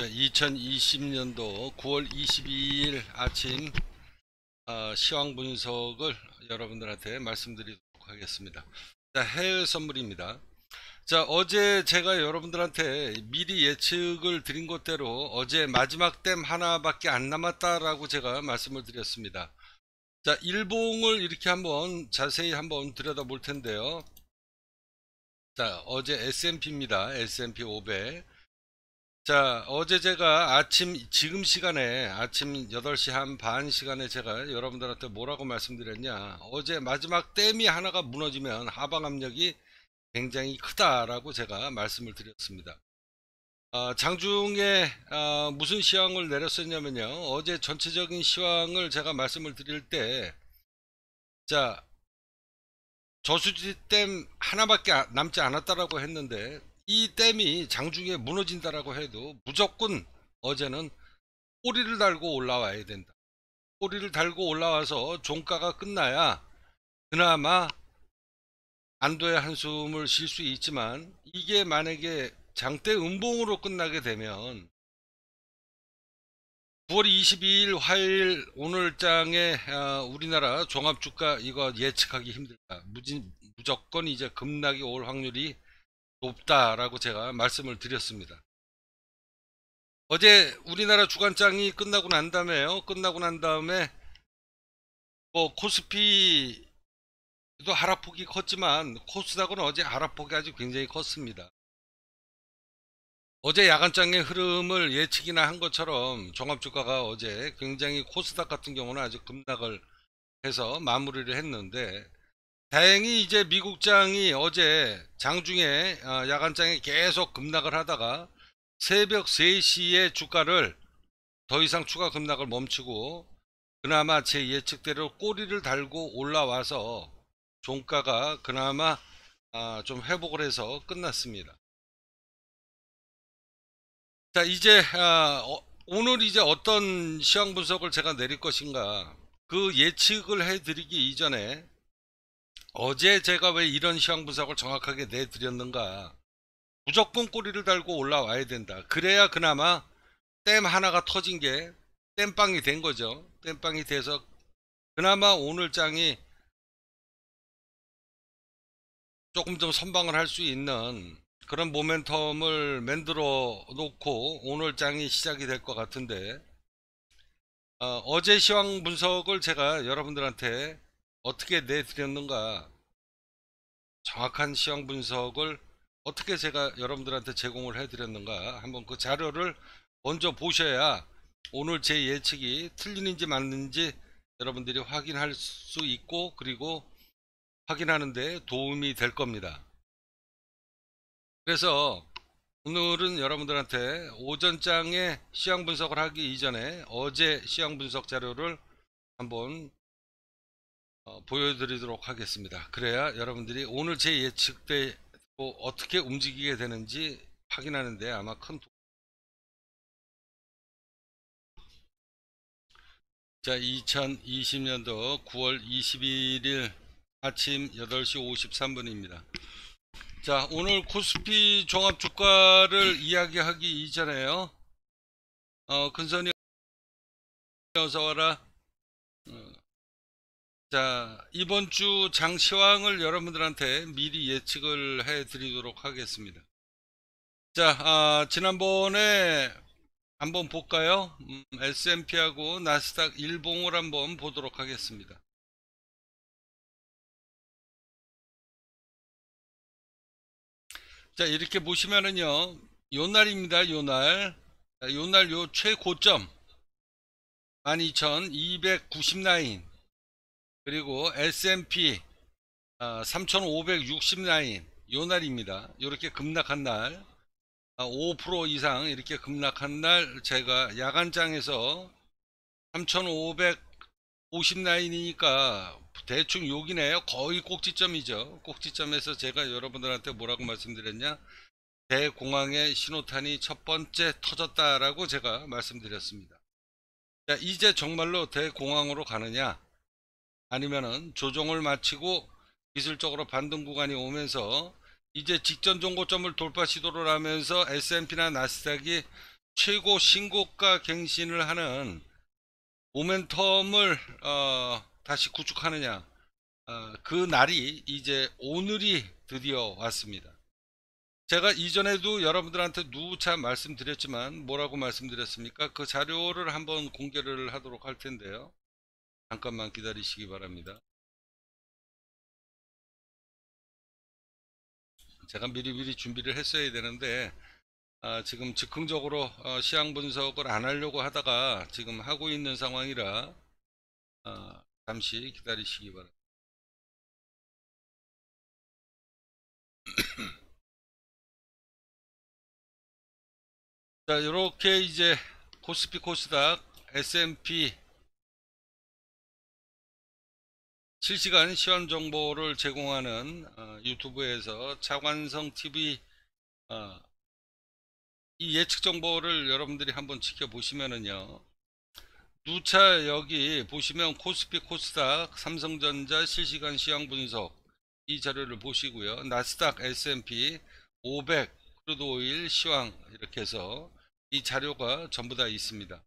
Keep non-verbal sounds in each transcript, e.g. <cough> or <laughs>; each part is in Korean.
자, 2020년도 9월 22일 아침 어, 시황 분석을 여러분들한테 말씀드리도록 하겠습니다. 자, 해외 선물입니다. 자, 어제 제가 여러분들한테 미리 예측을 드린 것대로 어제 마지막 댐 하나밖에 안 남았다라고 제가 말씀을 드렸습니다. 자, 일봉을 이렇게 한번 자세히 한번 들여다 볼 텐데요. 자, 어제 S&P입니다. S&P 500. 자 어제 제가 아침 지금 시간에 아침 8시 한 반 시간에 제가 여러분들한테 뭐라고 말씀드렸냐 어제 마지막 댐이 하나가 무너지면 하방 압력이 굉장히 크다라고 제가 말씀을 드렸습니다 어, 장중에 어, 무슨 시황을 내렸었냐면요 어제 전체적인 시황을 제가 말씀을 드릴 때 자 저수지댐 하나밖에 아, 남지 않았다라고 했는데 이 댐이 장중에 무너진다라고 해도 무조건 어제는 꼬리를 달고 올라와야 된다. 꼬리를 달고 올라와서 종가가 끝나야 그나마 안도의 한숨을 쉴 수 있지만 이게 만약에 장대 음봉으로 끝나게 되면 9월 22일 화요일 오늘장에 어, 우리나라 종합주가 이거 예측하기 힘들다. 무조건 이제 급락이 올 확률이 높다라고 제가 말씀을 드렸습니다. 어제 우리나라 주간장이 끝나고 난 다음에요. 끝나고 난 다음에 뭐 코스피도 하락폭이 컸지만 코스닥은 어제 하락폭이 아주 굉장히 컸습니다. 어제 야간장의 흐름을 예측이나 한 것처럼 종합주가가 어제 굉장히 코스닥 같은 경우는 아주 급락을 해서 마무리를 했는데 다행히 이제 미국장이 어제 장중에 어, 야간장에 계속 급락을 하다가 새벽 3시에 주가를 더 이상 추가 급락을 멈추고 그나마 제 예측대로 꼬리를 달고 올라와서 종가가 그나마 아, 좀 회복을 해서 끝났습니다. 자 이제 아, 어, 오늘 이제 어떤 시황 분석을 제가 내릴 것인가 그 예측을 해드리기 이전에 어제 제가 왜 이런 시황 분석을 정확하게 내드렸는가. 무조건 꼬리를 달고 올라와야 된다. 그래야 그나마 땜 하나가 터진 게 땜빵이 된 거죠. 땜빵이 돼서 그나마 오늘 장이 조금 좀 선방을 할 수 있는 그런 모멘텀을 만들어 놓고 오늘 장이 시작이 될 것 같은데 어, 어제 시황 분석을 제가 여러분들한테 어떻게 내드렸는가 정확한 시황 분석을 어떻게 제가 여러분들한테 제공을 해드렸는가 한번 그 자료를 먼저 보셔야 오늘 제 예측이 틀리는지 맞는지 여러분들이 확인할 수 있고 그리고 확인하는데 도움이 될 겁니다. 그래서 오늘은 여러분들한테 오전장에 시황 분석을 하기 이전에 어제 시황 분석 자료를 한번 어, 보여드리도록 하겠습니다. 그래야 여러분들이 오늘 제 예측대로 어떻게 움직이게 되는지 확인하는데 아마 큰 도... 자, 2020년도 9월 21일 아침 8시 53분입니다. 자, 오늘 코스피 종합 주가를 이야기하기 이전에요. 어, 근선이 어서 와라. 어. 자 이번 주 장시황을 여러분들한테 미리 예측을 해 드리도록 하겠습니다 자 아, 지난번에 한번 볼까요 음, S&P하고 나스닥 일봉을 한번 보도록 하겠습니다 자 이렇게 보시면은요 요날입니다 요 날 요 날 요 최고점 12,290 라인 그리고 S&P 3560라인 어, 요 날입니다. 이렇게 급락한 날5% 아, 이상 이렇게 급락한 날 제가 야간장에서 3550라인이니까 대충 여기네요. 거의 꼭지점이죠. 꼭지점에서 제가 여러분들한테 뭐라고 말씀드렸냐. 대공황의 신호탄이 첫 번째 터졌다라고 제가 말씀드렸습니다. 자, 이제 정말로 대공황으로 가느냐. 아니면은 조정을 마치고 기술적으로 반등 구간이 오면서 이제 직전 종고점을 돌파 시도를 하면서 S&P나 나스닥이 최고 신고가 갱신을 하는 모멘텀을 어, 다시 구축하느냐 어, 그 날이 이제 오늘이 드디어 왔습니다. 제가 이전에도 여러분들한테 누차 말씀드렸지만 뭐라고 말씀드렸습니까? 그 자료를 한번 공개를 하도록 할 텐데요. 잠깐만 기다리시기 바랍니다. 제가 미리미리 준비를 했어야 되는데 아, 지금 즉흥적으로 어, 시향 분석을 안 하려고 하다가 지금 하고 있는 상황이라 아, 잠시 기다리시기 바랍니다. <clears throat> 자, 이렇게 이제 코스피 코스닥 S&P 실시간 시험 정보를 제공하는 어, 유튜브에서 차관성 TV 어, 이 예측 정보를 여러분들이 한번 지켜보시면은요 누차 여기 보시면 코스피 코스닥 삼성전자 실시간 시황 분석 이 자료를 보시고요 나스닥 S&P 500 크루드 오일 시황 이렇게 해서 이 자료가 전부 다 있습니다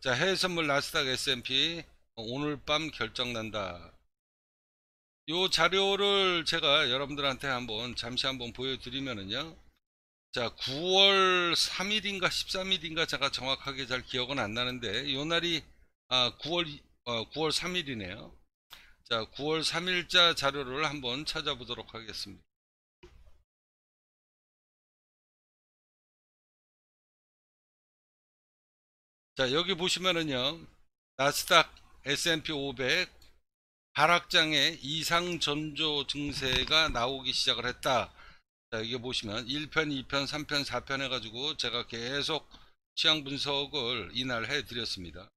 자 해외 선물 나스닥 S&P 오늘 밤 결정 난다 요 자료를 제가 여러분들한테 한번 잠시 한번 보여드리면은요. 자, 9월 3일인가 13일인가 제가 정확하게 잘 기억은 안 나는데 요 날이 아, 9월 어, 9월 3일이네요. 자, 9월 3일자 자료를 한번 찾아보도록 하겠습니다. 자, 여기 보시면은요. 나스닥 S&P 500 하락장에 이상 전조 증세가 나오기 시작을 했다. 자, 이게 보시면 1편, 2편, 3편, 4편 해가지고 제가 계속 취향 분석을 이날 해드렸습니다.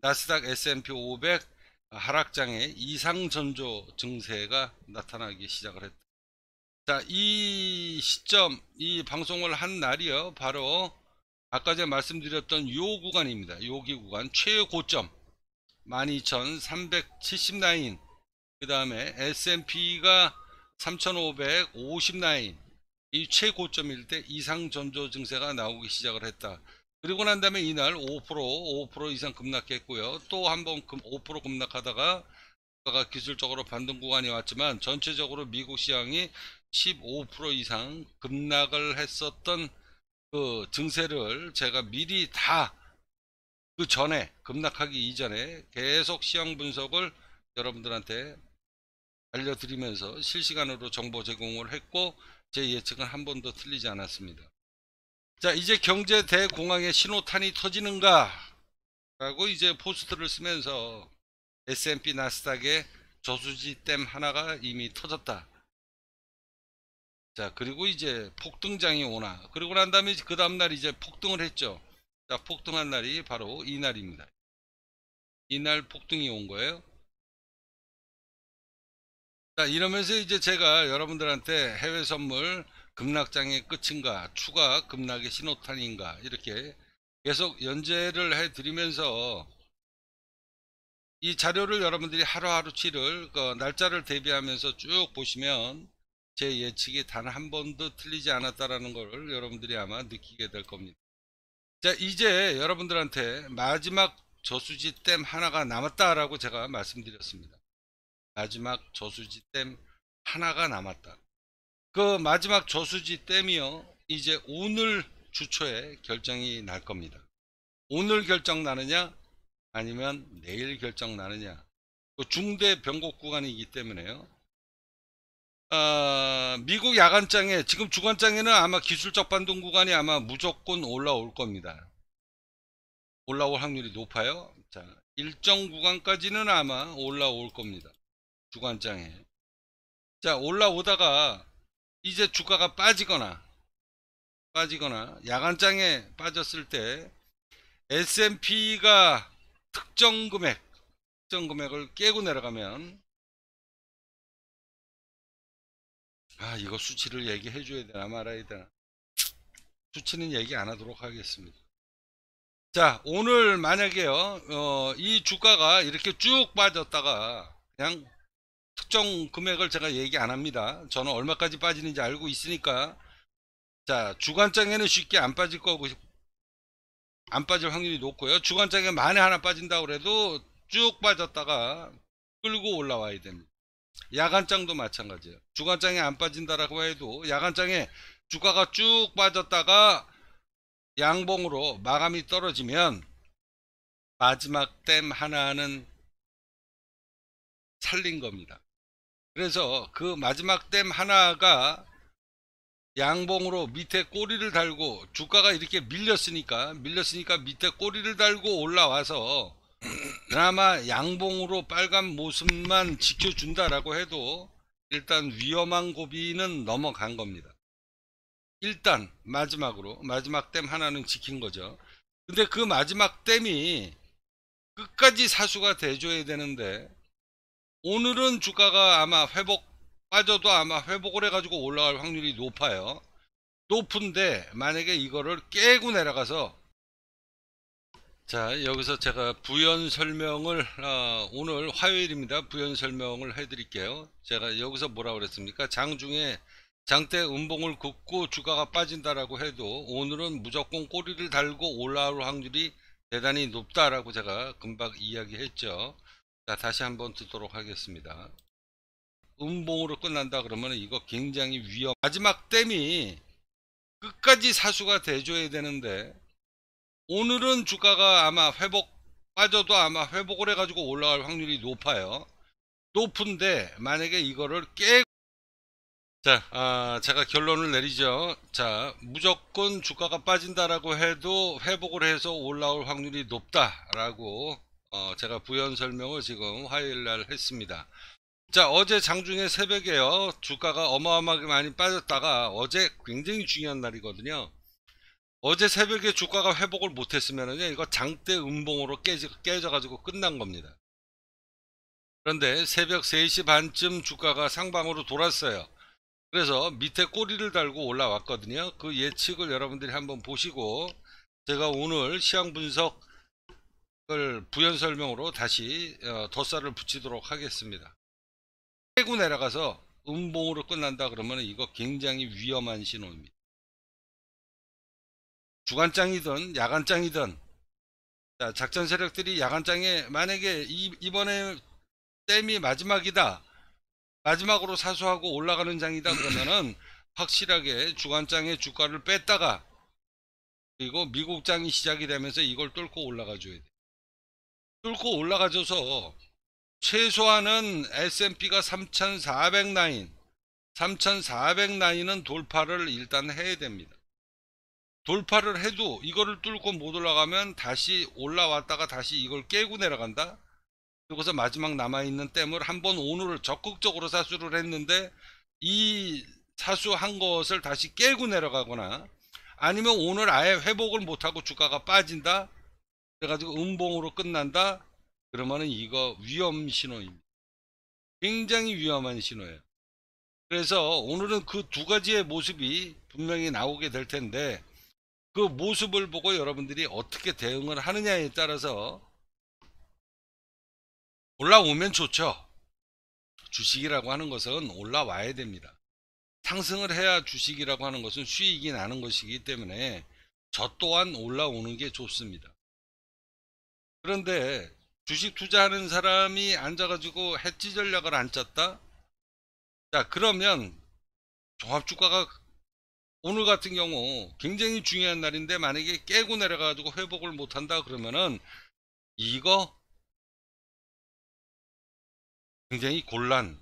나스닥 S&P 500 하락장에 이상 전조 증세가 나타나기 시작을 했다. 자, 이 시점, 이 방송을 한 날이요. 바로 아까 제가 말씀드렸던 요 구간입니다. 요기 구간 최고점. 12,379. 그 다음에 S&P가 3,559. 이 최고점일 때 이상 전조 증세가 나오기 시작을 했다. 그리고 난 다음에 이날 5% 5% 이상 급락했고요. 또 한 번 5% 급락하다가 가 기술적으로 반등 구간이 왔지만 전체적으로 미국 시장이 15% 이상 급락을 했었던 그 증세를 제가 미리 다그 전에 급락하기 이전에 계속 시황 분석을 여러분들한테 알려드리면서 실시간으로 정보 제공을 했고 제 예측은 한 번도 틀리지 않았습니다. 자 이제 경제 대공황의 신호탄이 터지는가 라고 이제 포스트를 쓰면서 S&P 나스닥의 저수지 댐 하나가 이미 터졌다. 자 그리고 이제 폭등장이 오나 그리고 난 다음에 그 다음날 이제 폭등을 했죠. 자, 폭등한 날이 바로 이날입니다. 이 날 폭등이 온 거예요. 자, 이러면서 이제 제가 여러분들한테 해외 선물 급락장의 끝인가, 추가 급락의 신호탄인가, 이렇게 계속 연재를 해 드리면서 이 자료를 여러분들이 하루하루치를 그 날짜를 대비하면서 쭉 보시면 제 예측이 단 한 번도 틀리지 않았다라는 것을 여러분들이 아마 느끼게 될 겁니다. 자 이제 여러분들한테 마지막 저수지 댐 하나가 남았다라고 제가 말씀드렸습니다. 마지막 저수지 댐 하나가 남았다. 그 마지막 저수지 댐이요. 이제 오늘 주초에 결정이 날 겁니다. 오늘 결정 나느냐 아니면 내일 결정 나느냐 그 중대 변곡 구간이기 때문에요. 어, 미국 야간장에 지금 주간장에는 아마 기술적 반동 구간이 아마 무조건 올라올 겁니다. 올라올 확률이 높아요. 자, 일정 구간까지는 아마 올라올 겁니다. 주간장에. 자, 올라오다가 이제 주가가 빠지거나 빠지거나 야간장에 빠졌을 때 S&P가 특정 금액 특정 금액을 깨고 내려가면 아 이거 수치를 얘기해 줘야 되나 말아야 되나 수치는 얘기 안 하도록 하겠습니다 자 오늘 만약에요 어, 이 주가가 이렇게 쭉 빠졌다가 그냥 특정 금액을 제가 얘기 안 합니다 저는 얼마까지 빠지는지 알고 있으니까 자 주간장에는 쉽게 안 빠질 거고 안 빠질 확률이 높고요 주간장에 만에 하나 빠진다고 해도 쭉 빠졌다가 끌고 올라와야 됩니다 야간장도 마찬가지예요. 주간장에 안 빠진다라고 해도 야간장에 주가가 쭉 빠졌다가 양봉으로 마감이 떨어지면 마지막 댐 하나는 살린 겁니다. 그래서 그 마지막 댐 하나가 양봉으로 밑에 꼬리를 달고 주가가 이렇게 밀렸으니까 밀렸으니까 밑에 꼬리를 달고 올라와서 그나마 양봉으로 빨간 모습만 지켜준다라고 해도 일단 위험한 고비는 넘어간 겁니다. 일단 마지막으로 마지막 댐 하나는 지킨 거죠. 근데 그 마지막 댐이 끝까지 사수가 돼줘야 되는데 오늘은 주가가 아마 회복 빠져도 아마 회복을 해가지고 올라갈 확률이 높아요. 높은데 만약에 이거를 깨고 내려가서 자 여기서 제가 부연 설명을 아, 오늘 화요일입니다 부연 설명을 해 드릴게요 제가 여기서 뭐라 그랬습니까 장중에 장대 음봉을 긋고 주가가 빠진다라고 해도 오늘은 무조건 꼬리를 달고 올라올 확률이 대단히 높다라고 제가 금방 이야기했죠 자 다시 한번 듣도록 하겠습니다 음봉으로 끝난다 그러면 이거 굉장히 위험 마지막 댐이 끝까지 사수가 돼줘야 되는데 오늘은 주가가 아마 회복 빠져도 아마 회복을 해가지고 올라갈 확률이 높아요. 높은데 만약에 이거를 깨 자, 아, 제가 결론을 내리죠. 자, 무조건 주가가 빠진다라고 해도 회복을 해서 올라올 확률이 높다라고 어, 제가 부연 설명을 지금 화요일 날 했습니다. 자, 어제 장중에 새벽에요. 주가가 어마어마하게 많이 빠졌다가 어제 굉장히 중요한 날이거든요. 어제 새벽에 주가가 회복을 못했으면 이거 장대 음봉으로 깨져, 깨져가지고 끝난 겁니다. 그런데 새벽 3시 반쯤 주가가 상방으로 돌았어요. 그래서 밑에 꼬리를 달고 올라왔거든요. 그 예측을 여러분들이 한번 보시고 제가 오늘 시향 분석을 부연 설명으로 다시 어, 덧살을 붙이도록 하겠습니다. 깨고 내려가서 음봉으로 끝난다 그러면 이거 굉장히 위험한 신호입니다. 주간장이든 야간장이든 자, 작전 세력들이 야간장에 만약에 이, 이번에 댐이 마지막이다 마지막으로 사수하고 올라가는 장이다 그러면은 확실하게 주간장의 주가를 뺐다가 그리고 미국장이 시작이 되면서 이걸 뚫고 올라가 줘야 돼 뚫고 올라가줘서 최소한은 S&P가 3400 라인 3400 라인은 돌파를 일단 해야 됩니다 돌파를 해도 이거를 뚫고 못 올라가면 다시 올라왔다가 다시 이걸 깨고 내려간다. 그리고서 마지막 남아있는 댐을 한번 오늘 적극적으로 사수를 했는데 이 사수한 것을 다시 깨고 내려가거나 아니면 오늘 아예 회복을 못하고 주가가 빠진다. 그래가지고 음봉으로 끝난다. 그러면은 이거 위험 신호입니다. 굉장히 위험한 신호예요. 그래서 오늘은 그 두 가지의 모습이 분명히 나오게 될 텐데 그 모습을 보고 여러분들이 어떻게 대응을 하느냐에 따라서 올라오면 좋죠. 주식이라고 하는 것은 올라와야 됩니다. 상승을 해야 주식이라고 하는 것은 수익이 나는 것이기 때문에 저 또한 올라오는 게 좋습니다. 그런데 주식 투자하는 사람이 앉아가지고 해지 전략을 안 짰다? 자, 그러면 종합주가가 오늘 같은 경우 굉장히 중요한 날인데 만약에 깨고 내려가지고 회복을 못한다 그러면은 이거 굉장히 곤란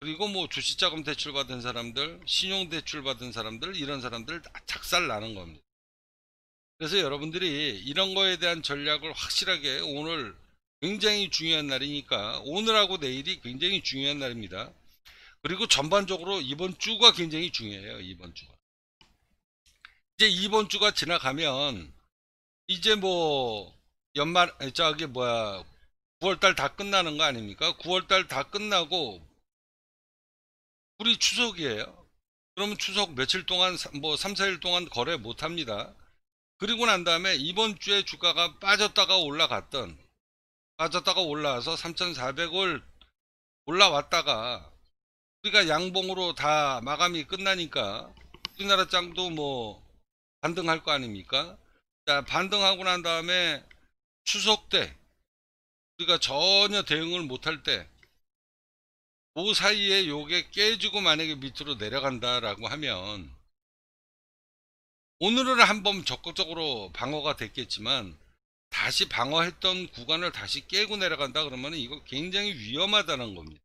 그리고 뭐 주식자금 대출 받은 사람들 신용 대출 받은 사람들 이런 사람들 다착살 나는 겁니다 그래서 여러분들이 이런 거에 대한 전략을 확실하게 오늘 굉장히 중요한 날이니까 오늘하고 내일이 굉장히 중요한 날입니다 그리고 전반적으로 이번 주가 굉장히 중요해요. 이번 주가. 이제 이번 주가 지나가면 이제 뭐 연말 저기 뭐야 9월달 다 끝나는 거 아닙니까? 9월달 다 끝나고 우리 추석이에요. 그러면 추석 며칠 동안 뭐 3, 4일 동안 거래 못 합니다. 그리고 난 다음에 이번 주에 주가가 빠졌다가 올라갔던 빠졌다가 올라와서 3,400을 올라왔다가 우리가 양봉으로 다 마감이 끝나니까 우리나라 짱도 뭐 반등할 거 아닙니까? 자, 반등하고 난 다음에 추석 때 우리가 전혀 대응을 못할 때 그 사이에 요게 깨지고 만약에 밑으로 내려간다라고 하면 오늘은 한번 적극적으로 방어가 됐겠지만 다시 방어했던 구간을 다시 깨고 내려간다 그러면 이거 굉장히 위험하다는 겁니다.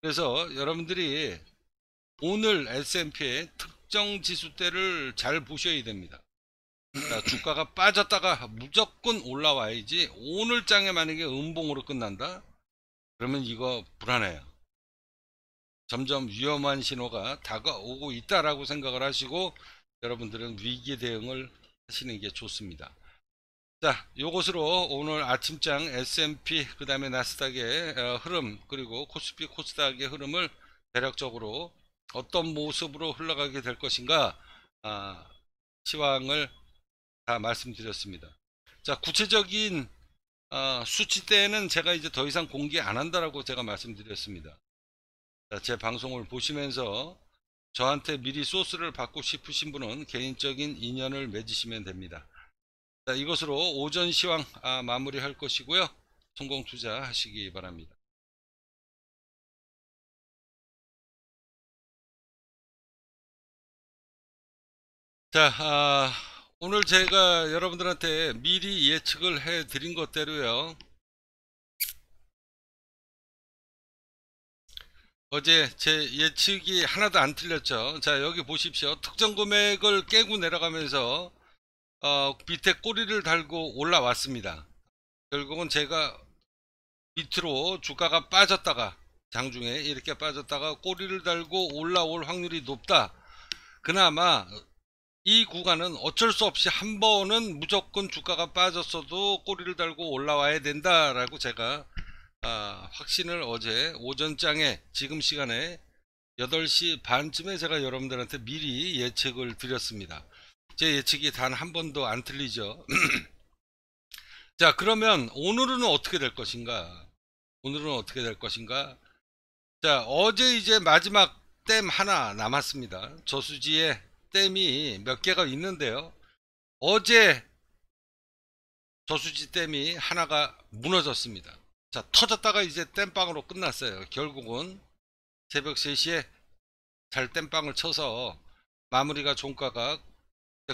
그래서 여러분들이 오늘 S&P의 특정 지수대를 잘 보셔야 됩니다. 그러니까 주가가 빠졌다가 무조건 올라와야지 오늘 장에 만약에 음봉으로 끝난다? 그러면 이거 불안해요. 점점 위험한 신호가 다가오고 있다라고 생각을 하시고 여러분들은 위기 대응을 하시는 게 좋습니다. 자, 요것으로 오늘 아침장 S&P 그 다음에 나스닥의 어, 흐름 그리고 코스피 코스닥의 흐름을 대략적으로 어떤 모습으로 흘러가게 될 것인가 아, 시황을 다 말씀드렸습니다. 자, 구체적인 어, 수치때에는 제가 이제 더 이상 공개 안 한다라고 제가 말씀드렸습니다. 자, 제 방송을 보시면서 저한테 미리 소스를 받고 싶으신 분은 개인적인 인연을 맺으시면 됩니다. 자, 이것으로 오전 시황 아, 마무리할 것이고요. 성공 투자하시기 바랍니다. 자, 아, 오늘 제가 여러분들한테 미리 예측을 해 드린 것대로요. 어제 제 예측이 하나도 안 틀렸죠. 자, 여기 보십시오. 특정 금액을 깨고 내려가면서 어, 밑에 꼬리를 달고 올라왔습니다. 결국은 제가 밑으로 주가가 빠졌다가 장중에 이렇게 빠졌다가 꼬리를 달고 올라올 확률이 높다. 그나마 이 구간은 어쩔 수 없이 한 번은 무조건 주가가 빠졌어도 꼬리를 달고 올라와야 된다라고 제가 아, 확신을 어제 오전장에 지금 시간에 8시 반쯤에 제가 여러분들한테 미리 예측을 드렸습니다. 제 예측이 단 한 번도 안 틀리죠. <clears throat> 자, 그러면 오늘은 어떻게 될 것인가? 오늘은 어떻게 될 것인가? 자, 어제 이제 마지막 댐 하나 남았습니다. 저수지에 댐이 몇 개가 있는데요. 어제 저수지 댐이 하나가 무너졌습니다. 자, 터졌다가 이제 땜빵으로 끝났어요. 결국은 새벽 3시에 잘 땜빵을 쳐서 마무리가 종가가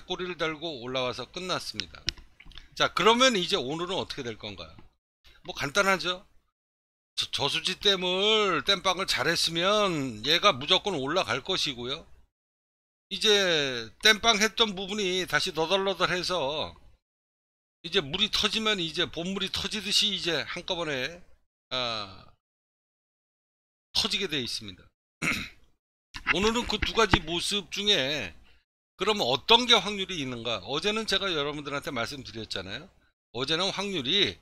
꼬리를 달고 올라와서 끝났습니다. 자 그러면 이제 오늘은 어떻게 될 건가요? 뭐 간단하죠. 저, 수지 댐을 댐빵을 잘했으면 얘가 무조건 올라갈 것이고요. 이제 땜빵 했던 부분이 다시 너덜너덜해서 이제 물이 터지면 이제 본물이 터지듯이 이제 한꺼번에 아, 터지게 되어 있습니다. <clears throat> 오늘은 그 두 가지 모습 중에 그러면 어떤 게 확률이 있는가? 어제는 제가 여러분들한테 말씀드렸잖아요. 어제는 확률이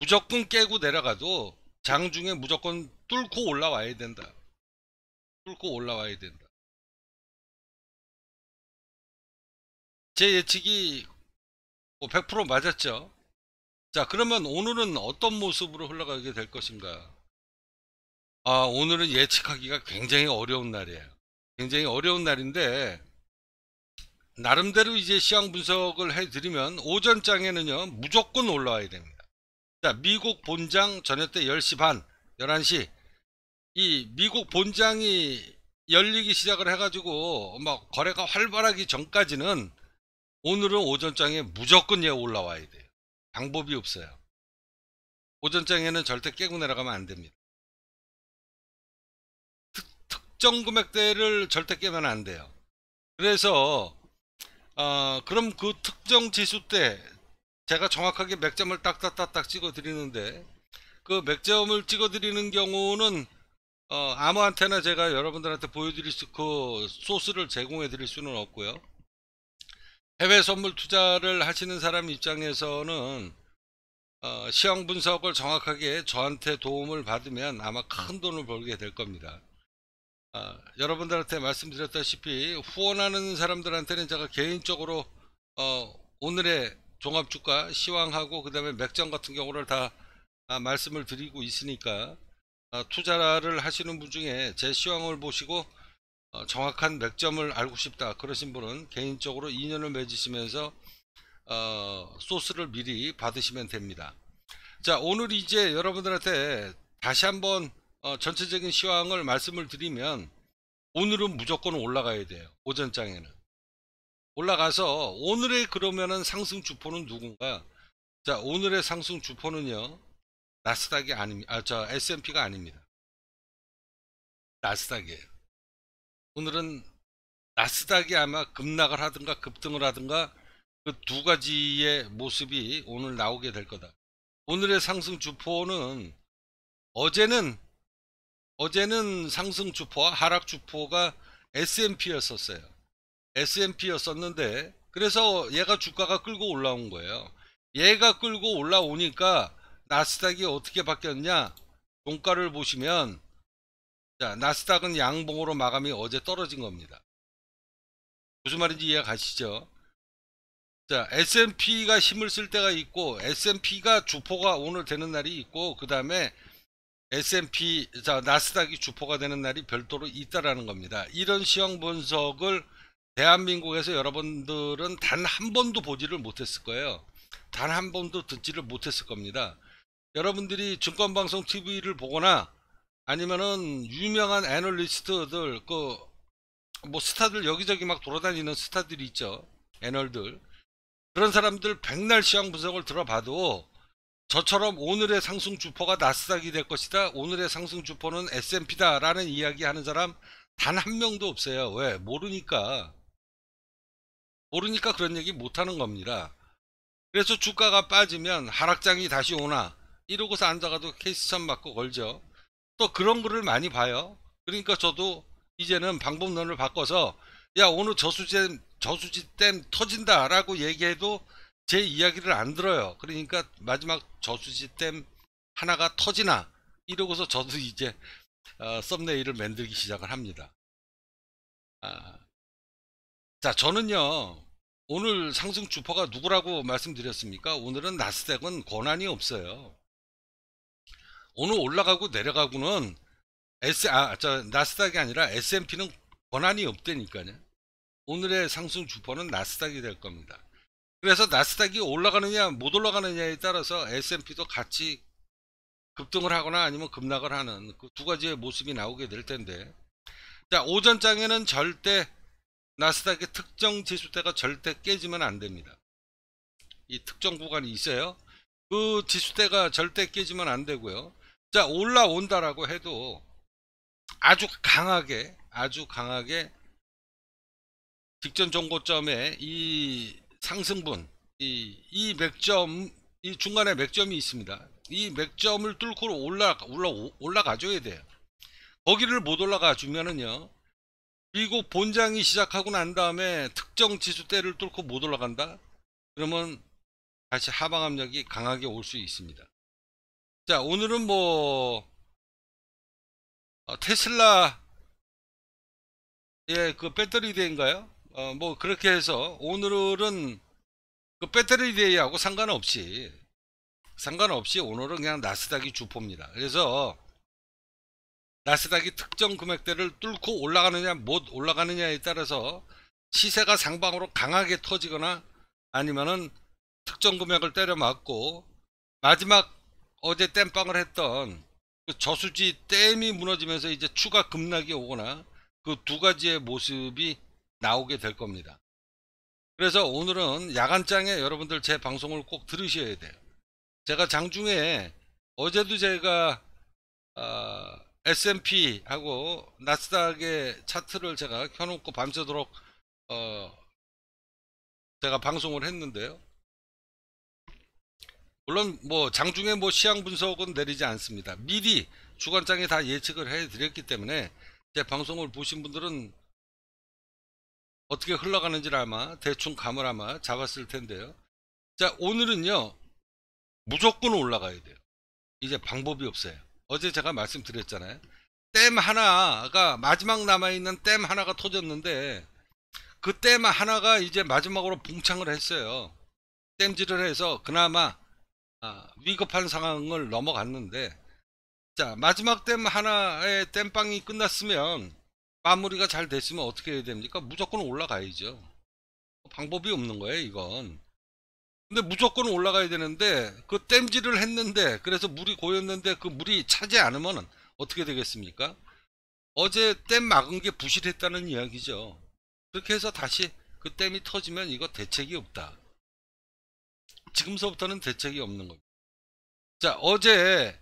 무조건 깨고 내려가도 장중에 무조건 뚫고 올라와야 된다. 뚫고 올라와야 된다. 제 예측이 100% 뭐 맞았죠. 자 그러면 오늘은 어떤 모습으로 흘러가게 될 것인가? 아 오늘은 예측하기가 굉장히 어려운 날이에요. 굉장히 어려운 날인데 나름대로 이제 시황 분석을 해드리면 오전장에는요 무조건 올라와야 됩니다. 자 미국 본장 저녁 때 10시 반 11시 이 미국 본장이 열리기 시작을 해가지고 막 거래가 활발하기 전까지는 오늘은 오전장에 무조건 얘 예 올라와야 돼요. 방법이 없어요. 오전장에는 절대 깨고 내려가면 안 됩니다. 특, 특정 금액대를 절대 깨면 안 돼요. 그래서 어, 그럼 그 특정 지수 때 제가 정확하게 맥점을 딱딱딱딱 찍어 드리는데 그 맥점을 찍어 드리는 경우는 어, 아무한테나 제가 여러분들한테 보여드릴 수, 그 소스를 제공해 드릴 수는 없고요. 해외 선물 투자를 하시는 사람 입장에서는 어, 시황 분석을 정확하게 저한테 도움을 받으면 아마 큰 돈을 벌게 될 겁니다. 아, 여러분들한테 말씀드렸다시피 후원하는 사람들한테는 제가 개인적으로 어, 오늘의 종합주가 시황하고 그 다음에 맥장 같은 경우를 다 아, 말씀을 드리고 있으니까 아, 투자를 하시는 분 중에 제 시황을 보시고 어, 정확한 맥점을 알고 싶다 그러신 분은 개인적으로 인연을 맺으시면서 어, 소스를 미리 받으시면 됩니다 자 오늘 이제 여러분들한테 다시 한번 어, 전체적인 시황을 말씀을 드리면 오늘은 무조건 올라가야 돼요. 오전장에는. 올라가서 오늘의 그러면은 상승 주포는 누군가? 자, 오늘의 상승 주포는요. 나스닥이 아닙니다. 아, 저 S&P가 아닙니다. 나스닥이에요. 오늘은 나스닥이 아마 급락을 하든가 급등을 하든가 그 두 가지의 모습이 오늘 나오게 될 거다. 오늘의 상승 주포는 어제는 어제는 상승 주포와 하락 주포가 S&P였었어요. S&P였었는데 그래서 얘가 주가가 끌고 올라온 거예요. 얘가 끌고 올라오니까 나스닥이 어떻게 바뀌었냐? 종가를 보시면 자, 나스닥은 양봉으로 마감이 어제 떨어진 겁니다. 무슨 말인지 이해 가시죠? 자, S&P가 힘을 쓸 때가 있고 S&P가 주포가 오늘 되는 날이 있고 그 다음에 S&P 자 나스닥이 주포가 되는 날이 별도로 있다라는 겁니다. 이런 시황 분석을 대한민국에서 여러분들은 단 한 번도 보지를 못했을 거예요. 단 한 번도 듣지를 못했을 겁니다. 여러분들이 증권방송 TV를 보거나 아니면은 유명한 애널리스트들 그 뭐 스타들 여기저기 막 돌아다니는 스타들이 있죠. 애널들 그런 사람들 백날 시황 분석을 들어봐도 저처럼 오늘의 상승 주포가 나스닥이 될 것이다. 오늘의 상승 주포는 S&P다. 라는 이야기 하는 사람 단 한 명도 없어요. 왜? 모르니까. 모르니까 그런 얘기 못하는 겁니다. 그래서 주가가 빠지면 하락장이 다시 오나 이러고서 앉아가도 케이스천 맞고 걸죠. 또 그런 글을 많이 봐요. 그러니까 저도 이제는 방법론을 바꿔서 야 오늘 저수지 저수지댐 터진다라고 얘기해도 제 이야기를 안 들어요. 그러니까 마지막 저수지댐 하나가 터지나 이러고서 저도 <laughs> 이제 어, 썸네일을 만들기 시작을 합니다. 아, 자 저는요 오늘 상승 주포가 누구라고 말씀드렸습니까? 오늘은 나스닥은 권한이 없어요. 오늘 올라가고 내려가고는 S, 아, 저, 나스닥이 아니라 S&P는 권한이 없다니까요. 오늘의 상승 주포는 나스닥이 될 겁니다. 그래서 나스닥이 올라가느냐 못 올라가느냐에 따라서 S&P도 같이 급등을 하거나 아니면 급락을 하는 그 두 가지의 모습이 나오게 될 텐데 자 오전장에는 절대 나스닥의 특정 지수대가 절대 깨지면 안 됩니다 이 특정 구간이 있어요 그 지수대가 절대 깨지면 안 되고요 자 올라온다라고 해도 아주 강하게 아주 강하게 직전 종고점에이 상승분 이, 이 맥점 이 중간에 맥점이 있습니다 이 맥점을 뚫고 올라, 올라, 올라가줘야 돼요 거기를 못 올라가 주면은요 미국 본장이 시작하고 난 다음에 특정 지수대를 뚫고 못 올라간다 그러면 다시 하방 압력이 강하게 올 수 있습니다 자 오늘은 뭐 어, 테슬라의 그 배터리 대인가요 어, 뭐 그렇게 해서 오늘은 그 배터리 데이하고 상관없이 상관없이 오늘은 그냥 나스닥이 주포입니다. 그래서 나스닥이 특정 금액대를 뚫고 올라가느냐 못 올라가느냐에 따라서 시세가 상방으로 강하게 터지거나 아니면은 특정 금액을 때려 맞고 마지막 어제 땜빵을 했던 그 저수지 댐이 무너지면서 이제 추가 급락이 오거나 그 두 가지의 모습이 나오게 될 겁니다. 그래서 오늘은 야간장에 여러분들 제 방송을 꼭 들으셔야 돼요. 제가 장중에 어제도 제가 어, 아, S&P하고 나스닥의 차트를 제가 켜놓고 밤새도록 어, 제가 방송을 했는데요. 물론 뭐 장중에 뭐 시향 분석은 내리지 않습니다. 미리 주간장에 다 예측을 해드렸기 때문에 제 방송을 보신 분들은 어떻게 흘러가는지를 아마 대충 감을 아마 잡았을 텐데요. 자, 오늘은요. 무조건 올라가야 돼요. 이제 방법이 없어요. 어제 제가 말씀드렸잖아요. 댐 하나가 마지막 남아있는 댐 하나가 터졌는데 그 댐 하나가 이제 마지막으로 봉창을 했어요. 댐질을 해서 그나마 아, 위급한 상황을 넘어갔는데 자 마지막 댐 하나의 댐빵이 끝났으면 마무리가 잘 됐으면 어떻게 해야 됩니까? 무조건 올라가야죠. 방법이 없는 거예요, 이건. 근데 무조건 올라가야 되는데 그 땜질을 했는데 그래서 물이 고였는데 그 물이 차지 않으면 어떻게 되겠습니까? 어제 댐 막은 게 부실했다는 이야기죠. 그렇게 해서 다시 그땜이 터지면 이거 대책이 없다. 지금서부터는 대책이 없는 겁니다. 자, 어제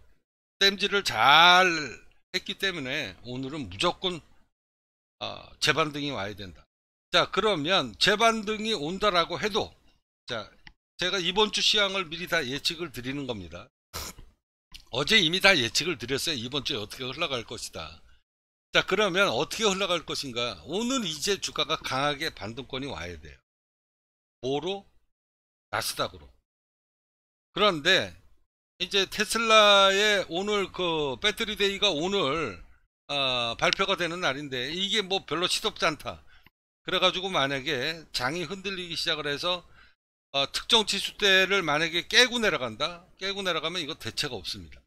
땜질을잘 했기 때문에 오늘은 무조건 어, 재반등이 와야 된다. 자 그러면 재반등이 온다라고 해도 자 제가 이번 주 시황을 미리 다 예측을 드리는 겁니다. 어제 이미 다 예측을 드렸어요. 이번 주에 어떻게 흘러갈 것이다. 자 그러면 어떻게 흘러갈 것인가? 오늘 이제 주가가 강하게 반등권이 와야 돼요. 뭐로? 나스닥으로. 그런데 이제 테슬라의 오늘 그 배터리데이가 오늘 어, 발표가 되는 날인데 이게 뭐 별로 시덥지 않다. 그래가지고 만약에 장이 흔들리기 시작을 해서 어, 특정 지수대를 만약에 깨고 내려간다. 깨고 내려가면 이거 대체가 없습니다.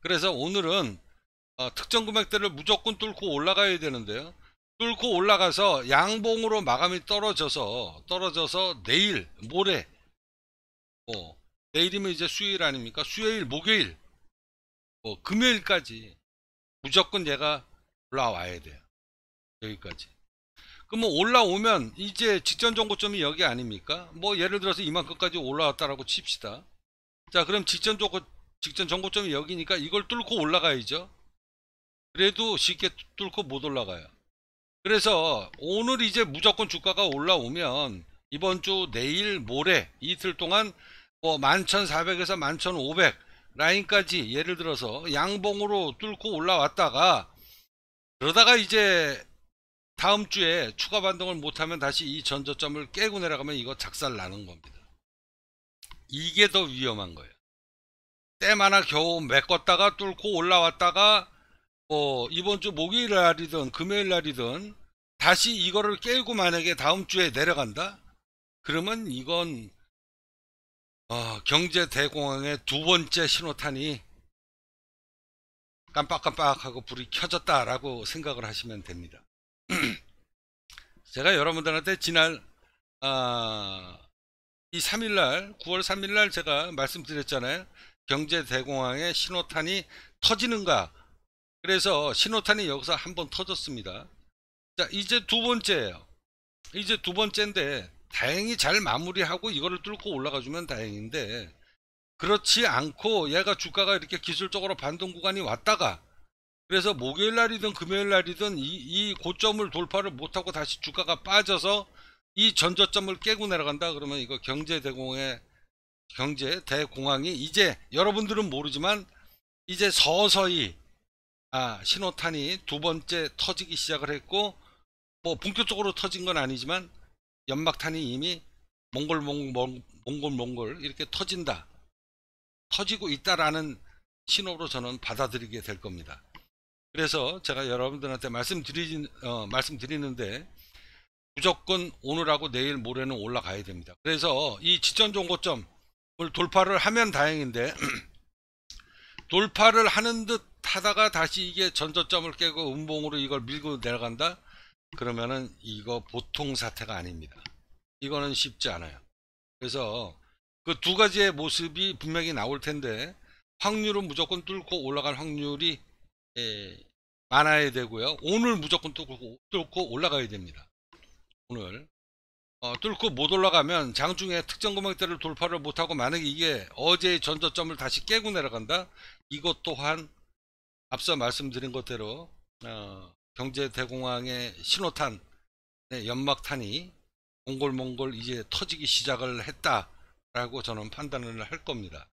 그래서 오늘은 어, 특정 금액대를 무조건 뚫고 올라가야 되는데요. 뚫고 올라가서 양봉으로 마감이 떨어져서 떨어져서 내일 모레 뭐 내일이면 이제 수요일 아닙니까? 수요일 목요일 뭐 금요일까지 무조건 얘가 올라와야 돼요. 여기까지. 그러면 뭐 올라오면 이제 직전 정고점이 여기 아닙니까? 뭐 예를 들어서 이만큼까지 올라왔다라고 칩시다. 자 그럼 직전 정고 직전 정고점이 여기니까 이걸 뚫고 올라가야죠. 그래도 쉽게 뚫고 못 올라가요. 그래서 오늘 이제 무조건 주가가 올라오면 이번 주 내일 모레 이틀 동안 뭐 11,400에서 11,500 라인까지 예를 들어서 양봉으로 뚫고 올라왔다가 그러다가 이제 다음 주에 추가 반등을 못하면 다시 이 전저점을 깨고 내려가면 이거 작살 나는 겁니다. 이게 더 위험한 거예요. 때마나 겨우 메꿨다가 뚫고 올라왔다가 뭐 이번 주 목요일 날이든 금요일 날이든 다시 이거를 깨고 만약에 다음 주에 내려간다? 그러면 이건 어, 경제 대공황의 두 번째 신호탄이 깜빡깜빡하고 불이 켜졌다라고 생각을 하시면 됩니다. <clears throat> 제가 여러분들한테 지난 어, 이 3일날 9월 3일날 제가 말씀드렸잖아요. 경제 대공황의 신호탄이 터지는가? 그래서 신호탄이 여기서 한번 터졌습니다. 자 이제 두 번째예요. 이제 두 번째인데 다행히 잘 마무리하고 이거를 뚫고 올라가주면 다행인데 그렇지 않고 얘가 주가가 이렇게 기술적으로 반동 구간이 왔다가 그래서 목요일 날이든 금요일 날이든 이, 이 고점을 돌파를 못하고 다시 주가가 빠져서 이 전저점을 깨고 내려간다 그러면 이거 경제 대공의 경제 대공황이 이제 여러분들은 모르지만 이제 서서히 아 신호탄이 두 번째 터지기 시작을 했고 뭐 본격적으로 터진 건 아니지만 연막탄이 이미 몽골 몽골 몽골 몽골 이렇게 터진다. 터지고 있다라는 신호로 저는 받아들이게 될 겁니다. 그래서 제가 여러분들한테 말씀드리 어, 말씀드리는데 무조건 오늘하고 내일 모레는 올라가야 됩니다. 그래서 이지천 종고점을 돌파를 하면 다행인데 <clears throat> 돌파를 하는 듯 하다가 다시 이게 전저점을 깨고 음봉으로 이걸 밀고 내려간다. 그러면은 이거 보통 사태가 아닙니다. 이거는 쉽지 않아요. 그래서 그 두 가지의 모습이 분명히 나올 텐데 확률은 무조건 뚫고 올라갈 확률이 예, 많아야 되고요. 오늘 무조건 뚫고, 뚫고 올라가야 됩니다. 오늘 어, 뚫고 못 올라가면 장중에 특정 금액대를 돌파를 못하고 만약에 이게 어제의 전저점을 다시 깨고 내려간다 이것 또한 앞서 말씀드린 것대로 어, 경제대공황의 신호탄, 네, 연막탄이 몽골몽골 이제 터지기 시작을 했다라고 저는 판단을 할 겁니다.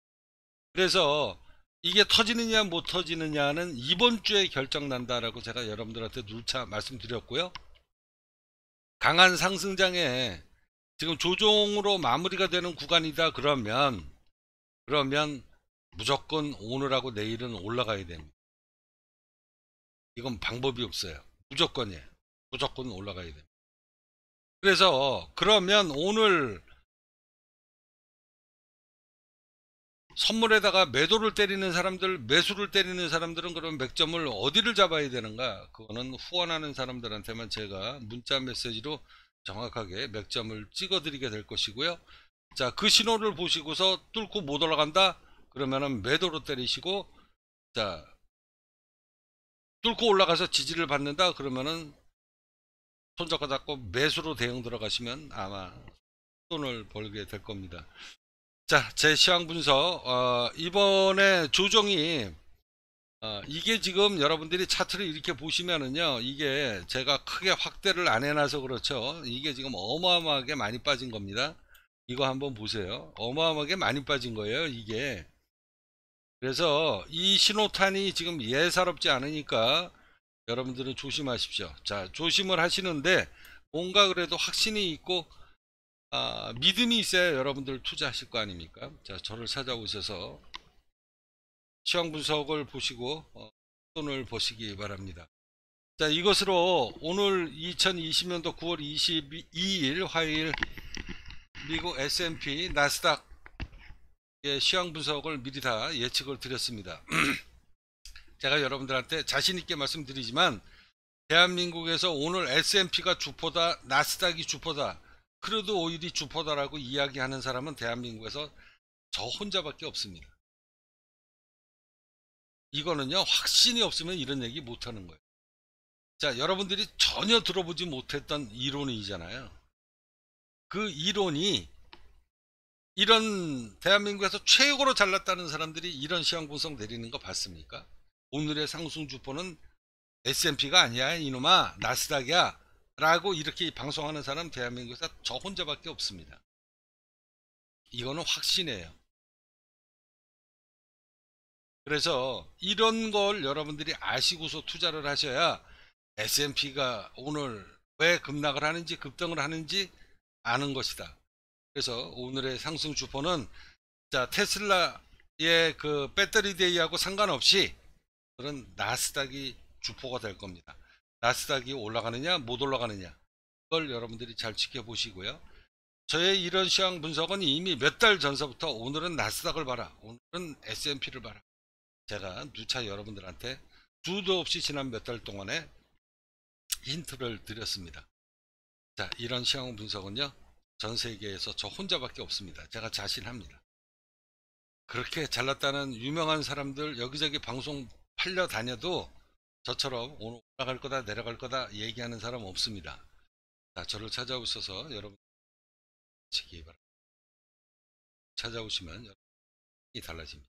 그래서 이게 터지느냐 못 터지느냐는 이번 주에 결정난다라고 제가 여러분들한테 누차 말씀드렸고요. 강한 상승장에 지금 조정으로 마무리가 되는 구간이다 그러면 그러면 무조건 오늘하고 내일은 올라가야 됩니다. 이건 방법이 없어요. 무조건이에요. 무조건 올라가야 됩니다. 그래서 그러면 오늘 선물에다가 매도를 때리는 사람들, 매수를 때리는 사람들은 그런 맥점을 어디를 잡아야 되는가? 그거는 후원하는 사람들한테만 제가 문자 메시지로 정확하게 맥점을 찍어드리게 될 것이고요. 자, 그 신호를 보시고서 뚫고 못 올라간다? 그러면은 매도로 때리시고, 자, 뚫고 올라가서 지지를 받는다 그러면은 손잡고 잡고 매수로 대응 들어가시면 아마 돈을 벌게 될 겁니다. 자, 제 시황 분석 어, 이번에 조정이 어, 이게 지금 여러분들이 차트를 이렇게 보시면은요 이게 제가 크게 확대를 안 해놔서 그렇죠 이게 지금 어마어마하게 많이 빠진 겁니다 이거 한번 보세요 어마어마하게 많이 빠진 거예요 이게 그래서 이 신호탄이 지금 예사롭지 않으니까 여러분들은 조심하십시오. 자, 조심을 하시는데 뭔가 그래도 확신이 있고 아, 믿음이 있어야 여러분들 투자하실 거 아닙니까? 자, 저를 찾아오셔서 시황 분석을 보시고 어, 손을 보시기 바랍니다. 자, 이것으로 오늘 2020년도 9월 22일 화요일 미국 S&P 나스닥 예, 시황 분석을 미리 다 예측을 드렸습니다. <clears throat> 제가 여러분들한테 자신있게 말씀드리지만 대한민국에서 오늘 S&P가 주포다 나스닥이 주포다 크루드 오일이 주포다라고 이야기하는 사람은 대한민국에서 저 혼자밖에 없습니다. 이거는요 확신이 없으면 이런 얘기 못하는 거예요. 자 여러분들이 전혀 들어보지 못했던 이론이잖아요. 그 이론이 이런 대한민국에서 최고로 잘났다는 사람들이 이런 시황 분석 내리는 거 봤습니까? 오늘의 상승 주포는 S&P가 아니야 이놈아 나스닥이야 라고 이렇게 방송하는 사람 대한민국에서 저 혼자밖에 없습니다. 이거는 확신이에요. 그래서 이런 걸 여러분들이 아시고서 투자를 하셔야 S&P가 오늘 왜 급락을 하는지 급등을 하는지 아는 것이다. 그래서 오늘의 상승 주포는 자 테슬라의 그 배터리 데이하고 상관없이 그런 나스닥이 주포가 될 겁니다. 나스닥이 올라가느냐 못 올라가느냐 그걸 여러분들이 잘 지켜보시고요. 저의 이런 시황 분석은 이미 몇 달 전서부터 오늘은 나스닥을 봐라 오늘은 S&P를 봐라 제가 누차 여러분들한테 주도 없이 지난 몇 달 동안에 힌트를 드렸습니다 자 이런 시황 분석은요 전 세계에서 저 혼자밖에 없습니다. 제가 자신합니다. 그렇게 잘났다는 유명한 사람들 여기저기 방송 팔려 다녀도 저처럼 오늘 올라갈 거다 내려갈 거다 얘기하는 사람 없습니다. 자, 저를 찾아오셔서 여러분 바랍니다. 찾아오시면 여러분이 달라집니다.